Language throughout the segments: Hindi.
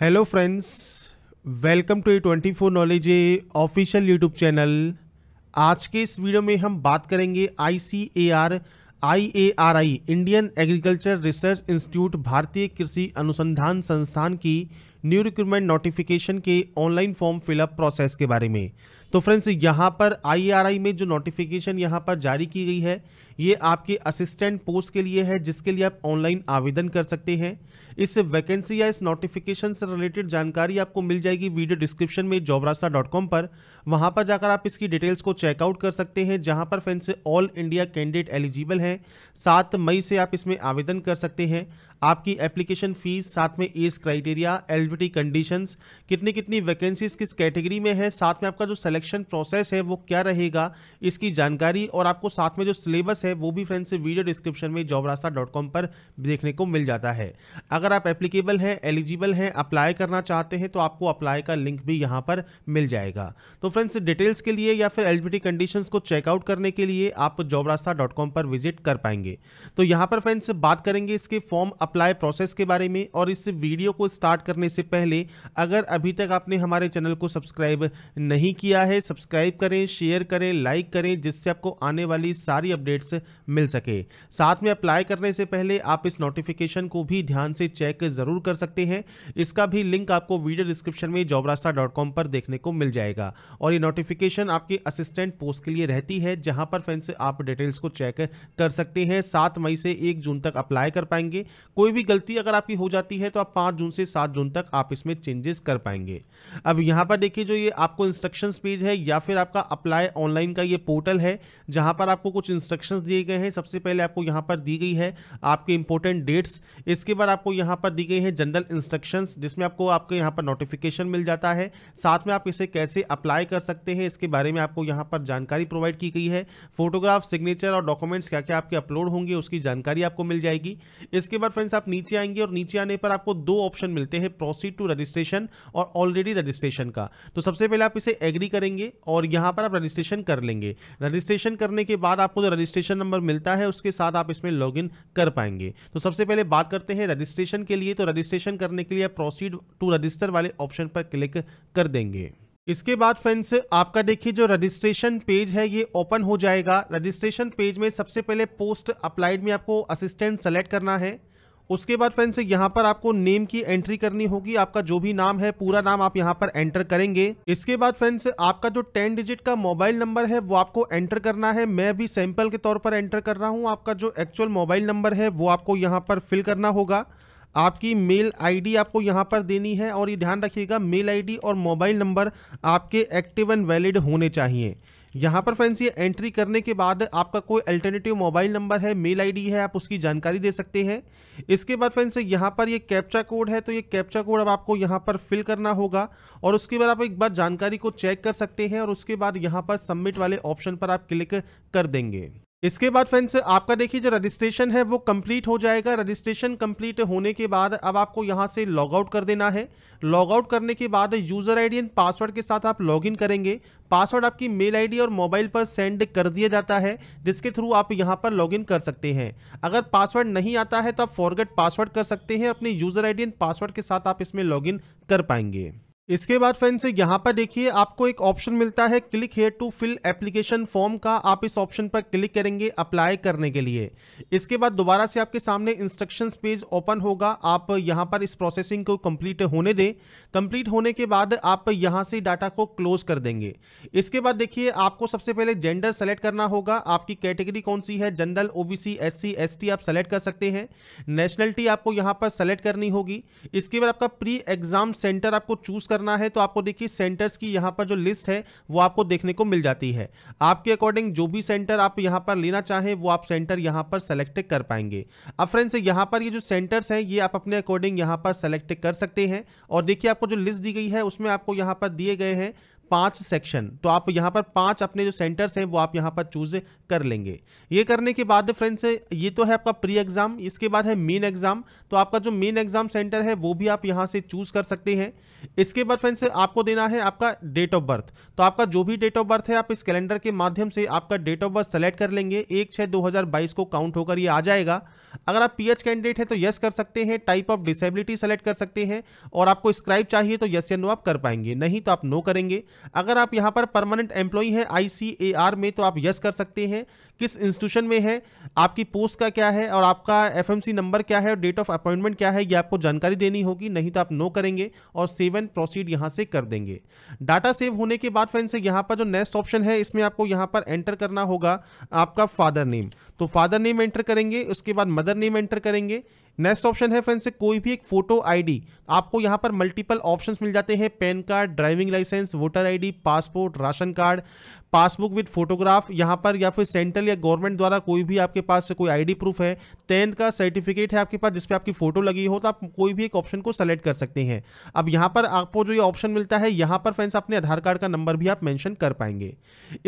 hello friends welcome to A twenty four knowledge A official YouTube channel आज के इस वीडियो में हम बात करेंगे I C A R I A R I Indian agriculture research institute भारतीय कृषि अनुसंधान संस्थान की न्यू रिक्रूटमेंट नोटिफिकेशन के ऑनलाइन फॉर्म फिलअप प्रोसेस के बारे में तो फ्रेंड्स यहाँ पर आईआरआई e में जो नोटिफिकेशन यहाँ पर जारी की गई है ये आपके असिस्टेंट पोस्ट के लिए है जिसके लिए आप ऑनलाइन आवेदन कर सकते हैं इस वैकेंसी या इस नोटिफिकेशन से रिलेटेड जानकारी आपको मिल जाएगी वीडियो डिस्क्रिप्शन में जॉबरास्ता पर वहाँ पर जाकर आप इसकी डिटेल्स को चेकआउट कर सकते हैं जहाँ पर friends all India candidate eligible हैं सात मई से आप इसमें आवेदन कर सकते हैं आपकी एप्लीकेशन फीस साथ में एज क्राइटेरिया एलिजिबिलिटी कंडीशंस कितनी कितनी वैकेंसीज किस कैटेगरी में है साथ में आपका जो सिलेक्शन प्रोसेस है वो क्या रहेगा इसकी जानकारी और आपको साथ में जो सिलेबस है वो भी फ्रेंड्स वीडियो डिस्क्रिप्शन में जॉब रास्ता डॉट कॉम पर देखने को मिल जाता है अगर आप एप्लीकेबल हैं एलिजिबल हैं अप्लाई करना चाहते हैं तो आपको अप्लाई का लिंक भी यहाँ पर मिल जाएगा तो फ्रेंड्स डिटेल्स के लिए या फिर एलिजिबिलिटी कंडीशन को चेकआउट करने के लिए आप जॉब रास्ता पर विजिट कर पाएंगे तो यहाँ पर फ्रेंड्स बात करेंगे इसके फॉर्म अप्लाई प्रोसेस के बारे में और इस वीडियो को स्टार्ट करने से पहले अगर अभी तक आपने हमारे चैनल को सब्सक्राइब नहीं किया है सब्सक्राइब करें शेयर करें लाइक करें जिससे आपको आने वाली सारी अपडेट्स मिल सके साथ में अप्लाई करने से पहले आप इस नोटिफिकेशन को भी ध्यान से चेक ज़रूर कर सकते हैं इसका भी लिंक आपको वीडियो डिस्क्रिप्शन में जॉबरास्ता पर देखने को मिल जाएगा और ये नोटिफिकेशन आपके असिस्टेंट पोस्ट के लिए रहती है जहाँ पर फ्रेंड्स आप डिटेल्स को चेक कर सकते हैं सात मई से एक जून तक अप्लाई कर पाएंगे कोई भी गलती अगर आपकी हो जाती है तो आप पाँच जून से सात जून तक आप इसमें चेंजेस कर पाएंगे अब यहाँ पर देखिए जो ये आपको इंस्ट्रक्शन पेज है या फिर आपका अप्लाई ऑनलाइन का ये पोर्टल है जहाँ पर आपको कुछ इंस्ट्रक्शंस दिए गए हैं सबसे पहले आपको यहाँ पर दी गई है आपके इंपॉर्टेंट डेट्स इसके बाद आपको यहाँ पर दी गई है जनरल इंस्ट्रक्शन जिसमें आपको आपके यहाँ पर नोटिफिकेशन मिल जाता है साथ में आप इसे कैसे अप्लाई कर सकते हैं इसके बारे में आपको यहाँ पर जानकारी प्रोवाइड की गई है फोटोग्राफ सिग्नेचर और डॉक्यूमेंट्स क्या क्या आपके अपलोड होंगे उसकी जानकारी आपको मिल जाएगी इसके बाद फ्रेंड्स आप नीचे आएंगे और नीचे आने पर आपको दो ऑप्शन मिलते हैं प्रोसीड टू रजिस्ट्रेशन और ऑलरेडी रजिस्ट्रेशन का तो सबसे पहले आप इसे एग्री करेंगे और यहां पर आप रजिस्ट्रेशन कर लेंगे रजिस्ट्रेशन करने के बाद आपको जो रजिस्ट्रेशन नंबर मिलता है उसके साथ आप इसमें लॉग कर पाएंगे तो सबसे पहले बात करते हैं रजिस्ट्रेशन के लिए तो रजिस्ट्रेशन करने के लिए प्रोसीड टू रजिस्टर वाले ऑप्शन पर क्लिक कर देंगे इसके बाद फ्रेंड्स आपका देखिए जो रजिस्ट्रेशन पेज है ये ओपन हो जाएगा रजिस्ट्रेशन पेज में सबसे पहले पोस्ट अप्लाइड में आपको असिस्टेंट सेलेक्ट करना है उसके बाद फ्रेंड्स यहाँ पर आपको नेम की एंट्री करनी होगी आपका जो भी नाम है पूरा नाम आप यहाँ पर एंटर करेंगे इसके बाद फ्रेंड्स आपका जो टेन डिजिट का मोबाइल नंबर है वो आपको एंटर करना है मैं भी सैंपल के तौर पर एंटर कर रहा हूँ आपका जो एक्चुअल मोबाइल नंबर है वो आपको यहाँ पर फिल करना होगा आपकी मेल आईडी आपको यहाँ पर देनी है और ये ध्यान रखिएगा मेल आईडी और मोबाइल नंबर आपके एक्टिव एंड वैलिड होने चाहिए यहाँ पर फ्रेंड्स ये एंट्री करने के बाद आपका कोई अल्टरनेटिव मोबाइल नंबर है मेल आईडी है आप उसकी जानकारी दे सकते हैं इसके बाद फ्रेंड्स यहाँ पर ये कैप्चा कोड है तो ये कैप्चा कोड अब आपको यहाँ पर फिल करना होगा और उसके बाद आप एक बार जानकारी को चेक कर सकते हैं और उसके बाद यहाँ पर सबमिट वाले ऑप्शन पर आप क्लिक कर देंगे इसके बाद फ्रेंड्स आपका देखिए जो रजिस्ट्रेशन है वो कंप्लीट हो जाएगा रजिस्ट्रेशन कंप्लीट होने के बाद अब आपको यहाँ से लॉग आउट कर देना है लॉग आउट करने के बाद यूज़र आईडी एंड पासवर्ड के साथ आप लॉगिन करेंगे पासवर्ड आपकी मेल आईडी और मोबाइल पर सेंड कर दिया जाता है जिसके थ्रू आप यहाँ पर लॉगिन कर सकते हैं अगर पासवर्ड नहीं आता है तो आप फॉरगेट पासवर्ड कर सकते हैं अपने यूज़र आई एंड पासवर्ड के साथ आप इसमें लॉग कर पाएंगे इसके बाद फ्रेंड्स यहाँ पर देखिए आपको एक ऑप्शन मिलता है click here to fill application form का आप इस ऑप्शन पर क्लिक करेंगे अप्लाई करने के लिए इसके बाद दोबारा से आपके सामने इंस्ट्रक्शंस पेज ओपन होगा आप यहाँ पर इस प्रोसेसिंग को कंप्लीट होने दें कंप्लीट होने के बाद आप यहाँ से डाटा को क्लोज कर देंगे इसके बाद देखिए आपको सबसे पहले जेंडर सेलेक्ट करना होगा आपकी कैटेगरी कौन सी है जनरल ओ बी सी आप सेलेक्ट कर सकते हैं नेशनलिटी आपको यहाँ पर सेलेक्ट करनी होगी इसके बाद आपका प्री एग्जाम सेंटर आपको चूज करना है तो आपको देखिए सेंटर्स की यहाँ पर जो लिस्ट है वो आपको देखने को मिल जाती है आपके अकॉर्डिंग जो भी सेंटर आप यहाँ पर लेना चाहें वो आप सेंटर यहाँ पर सेलेक्ट कर पाएंगे अब फ्रेंड्स यहाँ पर ये जो सेंटर्स हैं ये आप अपने अकॉर्डिंग यहाँ पर सेलेक्ट कर सकते हैं और देखिए आपको जो लिस्ट दी गई है उसमें आपको यहाँ पर दिए गए हैं पांच सेक्शन तो आप यहाँ पर पांच अपने जो सेंटर्स हैं वो आप यहाँ पर चूज कर लेंगे ये करने के बाद फ्रेंड्स ये तो है आपका प्री एग्जाम इसके बाद है मेन एग्जाम तो आपका जो मेन एग्जाम सेंटर है वो भी आप यहाँ से चूज कर सकते हैं इसके बाद फ्रेंड्स आपको देना है आपका डेट ऑफ बर्थ तो आपका जो भी डेट ऑफ बर्थ है आप इस कैलेंडर के माध्यम से आपका डेट ऑफ बर्थ सेलेक्ट कर लेंगे एक छः दो को काउंट होकर ये आ जाएगा अगर आप पी कैंडिडेट है तो यस कर सकते हैं टाइप ऑफ डिसेबिलिटी सेलेक्ट कर सकते हैं और आपको स्क्राइब चाहिए तो यस या नो आप कर पाएंगे नहीं तो आप नो करेंगे अगर आप यहाँ पर परमानेंट एम्प्लॉई हैं आईसीएआर में तो आप यस कर सकते हैं किस इंस्टीट्यूशन में है आपकी पोस्ट का क्या है और आपका एफएमसी नंबर क्या है और डेट ऑफ अपॉइंटमेंट क्या है ये आपको जानकारी देनी होगी नहीं तो आप नो करेंगे और सेवन प्रोसीड यहाँ से कर देंगे डाटा सेव होने के बाद फ्रेंड से यहाँ पर जो नेक्स्ट ऑप्शन है इसमें आपको यहाँ पर एंटर करना होगा आपका फादर नेम तो फादर नेम एंटर करेंगे उसके बाद मदर नेम एंटर करेंगे नेक्स्ट ऑप्शन है फ्रेंड्स कोई भी एक फोटो आईडी आपको यहां पर मल्टीपल ऑप्शंस मिल जाते हैं PAN card driving licence voter ID passport ration card passbook with photograph यहां पर या फिर सेंट्रल या गवर्नमेंट द्वारा कोई भी आपके पास कोई आईडी प्रूफ है टेन का सर्टिफिकेट है आपके पास जिसपे आपकी फोटो लगी हो तो आप कोई भी एक ऑप्शन को सेलेक्ट कर सकते हैं अब यहाँ पर आपको जो ये ऑप्शन मिलता है यहाँ पर फ्रेंड्स अपने आधार कार्ड का नंबर भी आप मैंशन कर पाएंगे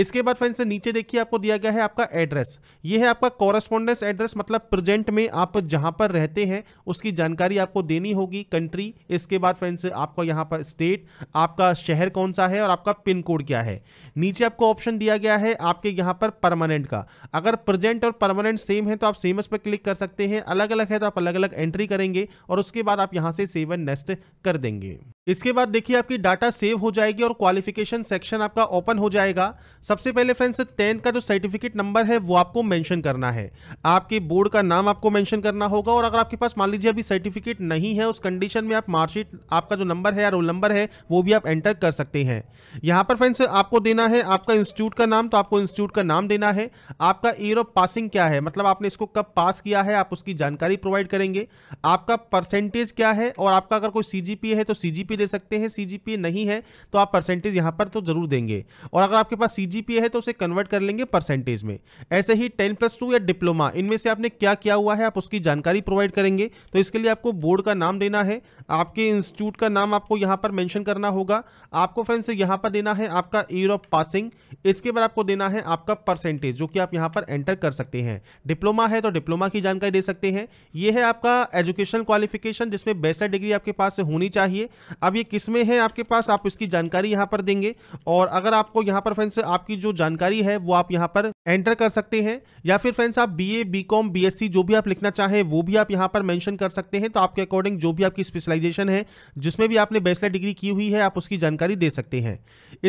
इसके बाद फ्रेंड्स नीचे देखिए आपको दिया गया है आपका एड्रेस ये है आपका कॉरेस्पॉन्डेंस एड्रेस मतलब प्रेजेंट में आप जहां पर रहते रहते हैं उसकी जानकारी आपको देनी होगी कंट्री इसके बाद फ्रेंड्स आपका यहाँ पर स्टेट आपका शहर कौन सा है और आपका पिन कोड क्या है नीचे आपको ऑप्शन दिया गया है आपके यहाँ पर परमानेंट का अगर प्रेजेंट और परमानेंट सेम है तो आप सेम पर क्लिक कर सकते हैं अलग अलग है तो आप अलग अलग एंट्री करेंगे और उसके बाद आप यहाँ से सेवन नेस्ट कर देंगे इसके बाद देखिए आपकी डाटा सेव हो जाएगी और क्वालिफिकेशन सेक्शन आपका ओपन हो जाएगा सबसे पहले फ्रेंड्स टेन का जो सर्टिफिकेट नंबर है वो आपको मेंशन करना है आपके बोर्ड का नाम आपको मेंशन करना होगा और अगर आपके पास मान लीजिए अभी सर्टिफिकेट नहीं है उस कंडीशन में आप मार्कशीट आपका जो नंबर है या रोल नंबर है वो भी आप एंटर कर सकते हैं यहाँ पर फ्रेंड्स आपको देना है आपका इंस्टीट्यूट का नाम तो आपको इंस्टीट्यूट का नाम देना है आपका ईयर ऑफ पासिंग क्या है मतलब आपने इसको कब पास किया है आप उसकी जानकारी प्रोवाइड करेंगे आपका परसेंटेज क्या है और आपका अगर कोई सी है तो सी दे सकते हैं सी नहीं है तो आप परसेंटेज यहाँ पर तो जरूर देंगे और अगर आपके पास सी है तो उसे कन्वर्ट कर लेंगे परसेंटेज में ऐसे ही टेन प्लस टू या डिप्लोमा इनमें से आपने क्या किया हुआ है आप उसकी जानकारी प्रोवाइड करेंगे तो इसके लिए आपको बोर्ड का नाम देना है आपके इंस्टीट्यूट का नाम आपको यहाँ पर मैंशन करना होगा आपको फ्रेंड्स यहाँ पर देना है आपका ईयर ऑफ पासिंग इसके बाद आपको देना है आपका परसेंटेज जो कि आप यहाँ पर एंटर कर सकते हैं डिप्लोमा है तो डिप्लोमा की जानकारी दे सकते हैं ये है आपका एजुकेशनल क्वालिफिकेशन जिसमें बैचलर डिग्री आपके पास होनी चाहिए अब ये किस में है आपके पास आप इसकी जानकारी यहाँ पर देंगे और अगर आपको यहाँ पर फ्रेंड्स आपकी जो जानकारी है वो आप यहाँ पर एंटर कर सकते हैं या फिर फ्रेंड्स आप B A B com B S C जो भी आप लिखना चाहें वो भी आप यहाँ पर मैंशन कर सकते हैं तो आपके अकॉर्डिंग जो भी आपकी स्पेशलाइजेशन है जिसमें भी आपने बैचलर डिग्री की हुई है आप उसकी जानकारी दे सकते हैं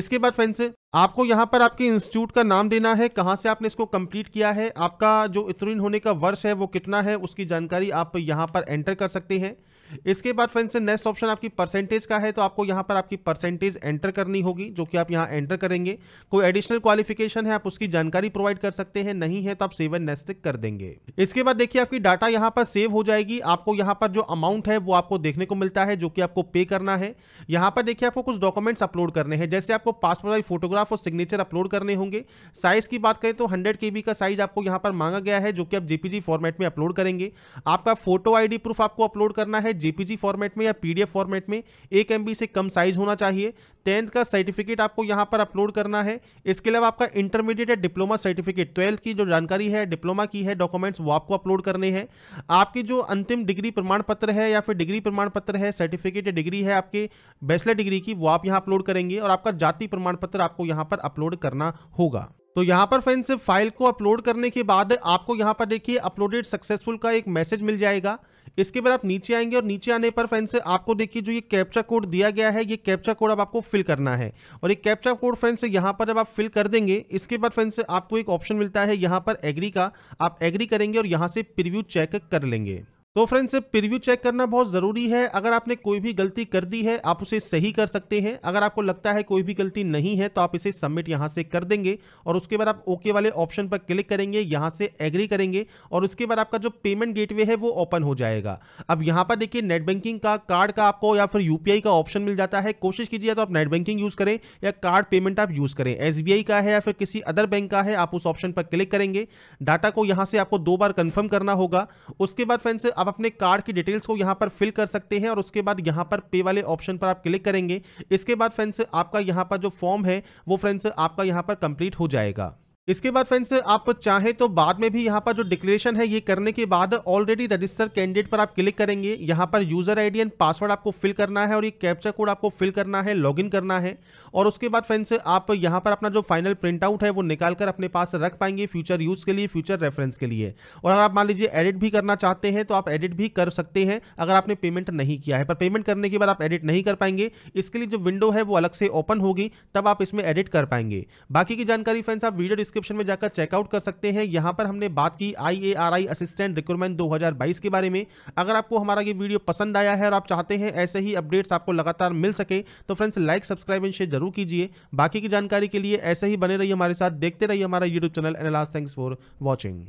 इसके बाद फ्रेंड्स आपको यहाँ पर आपके इंस्टीट्यूट का नाम देना है कहाँ से आपने इसको कंप्लीट किया है आपका जो उत्तीर्ण होने का वर्ष है वो कितना है उसकी जानकारी आप यहाँ पर एंटर कर सकते हैं इसके बाद फ्रेंड्स नेक्स्ट ऑप्शन आपकी परसेंटेज का है तो आपको यहाँ पर आपकी परसेंटेज एंटर करनी होगी जो कि आप यहाँ एंटर करेंगे कोई एडिशनल क्वालिफिकेशन है आप उसकी जानकारी प्रोवाइड कर सकते हैं नहीं है तो आप सेवन नेस्टिक कर देंगे इसके बाद देखिए आपकी डाटा यहाँ पर सेव हो जाएगी आपको यहाँ पर जो अमाउंट है वो आपको देखने को मिलता है जो कि आपको पे करना है यहाँ पर देखिए आपको कुछ डॉक्यूमेंट्स अपलोड करने हैं जैसे आपको पासपोर्ट साइज फोटोग्राफ और सिग्नेचर अपलोड करने होंगे साइज की बात करें तो हंड्रेड के का साइज आपको यहाँ पर मांगा गया है जो कि आप जेपीजी फॉर्मेट में अपलोड करेंगे आपका फोटो आईडी प्रूफ आपको अपलोड करना है जेपीजी फॉर्मेट में या पीडीएफ फॉर्मेट में एक एमबी से कम साइज होना चाहिए टेंथ का सर्टिफिकेट आपको यहां पर अपलोड करना है इसके अलावा आपका इंटरमीडिएट या डिप्लोमा सर्टिफिकेट ट्वेल्थ की जो जानकारी है डिप्लोमा की है डॉक्यूमेंट्स वो आपको अपलोड करने हैं आपके जो अंतिम डिग्री प्रमाण पत्र है या फिर डिग्री प्रमाण पत्र है सर्टिफिकेट या डिग्री है आपके बैचलर डिग्री की वो आप यहाँ अपलोड करेंगे और आपका जाति प्रमाण पत्र आपको यहाँ पर अपलोड करना होगा तो यहाँ पर फ्रेंड्स फाइल को अपलोड करने के बाद आपको यहाँ पर देखिए अपलोडेड सक्सेसफुल का एक मैसेज मिल जाएगा इसके बाद आप नीचे आएंगे और नीचे आने पर फ्रेंड्स आपको देखिए जो ये कैप्चा कोड दिया गया है ये कैप्चा कोड अब आपको फिल करना है और ये कैप्चा कोड फ्रेंड्स यहाँ पर जब आप फिल कर देंगे इसके बाद फ्रेंड्स आपको एक ऑप्शन मिलता है यहाँ पर एग्री का आप एग्री करेंगे और यहाँ से प्रिव्यू चेक कर लेंगे तो फ्रेंड्स प्रिव्यू चेक करना बहुत ज़रूरी है अगर आपने कोई भी गलती कर दी है आप उसे सही कर सकते हैं अगर आपको लगता है कोई भी गलती नहीं है तो आप इसे सबमिट यहां से कर देंगे और उसके बाद आप ओके वाले ऑप्शन पर क्लिक करेंगे यहां से एग्री करेंगे और उसके बाद आपका जो पेमेंट गेटवे है वो ओपन हो जाएगा अब यहाँ पर देखिए नेट बैंकिंग का कार्ड का आपको या फिर यूपीआई का ऑप्शन मिल जाता है कोशिश कीजिए तो आप नेट बैंकिंग यूज़ करें या कार्ड पेमेंट आप यूज़ करें एस का है या फिर किसी अदर बैंक का है आप उस ऑप्शन पर क्लिक करेंगे डाटा को यहाँ से आपको दो बार कन्फर्म करना होगा उसके बाद फ्रेंड्स आप अपने कार्ड की डिटेल्स को यहाँ पर फिल कर सकते हैं और उसके बाद यहाँ पर पे वाले ऑप्शन पर आप क्लिक करेंगे इसके बाद फ्रेंड्स आपका यहाँ पर जो फॉर्म है वो फ्रेंड्स आपका यहाँ पर कंप्लीट हो जाएगा इसके बाद फ्रेंड्स आप चाहे तो बाद में भी यहाँ पर जो डिक्लेरेशन है ये करने के बाद ऑलरेडी रजिस्टर कैंडिडेट पर आप क्लिक करेंगे यहाँ पर यूजर आईडी एंड पासवर्ड आपको फिल करना है और ये कैप्चर कोड आपको फिल करना है लॉगिन करना है और उसके बाद फ्रेंड्स आप यहाँ पर अपना जो फाइनल प्रिंट आउट है वो निकाल कर अपने पास रख पाएंगे फ्यूचर यूज के लिए फ्यूचर रेफरेंस के लिए और अगर आप मान लीजिए एडिट भी करना चाहते हैं तो आप एडिट भी कर सकते हैं अगर आपने पेमेंट नहीं किया है पर पेमेंट करने के बाद आप एडिट नहीं कर पाएंगे इसके लिए जो विंडो है वो अलग से ओपन होगी तब आप इसमें एडिट कर पाएंगे बाकी की जानकारी फ्रेंड्स आप वीडियो डिस्क्रिप डिस्क्रिप्शन में जाकर चेकआउट कर सकते हैं यहां पर हमने बात की आई असिस्टेंट रिक्रूटमेंट 2022 के बारे में अगर आपको हमारा ये वीडियो पसंद आया है और आप चाहते हैं ऐसे ही अपडेट्स आपको लगातार मिल सके तो friends like subscribe and share जरूर कीजिए बाकी की जानकारी के लिए ऐसे ही बने रहिए हमारे साथ देखते रहिए हमारा YouTube channel and last thanks for watching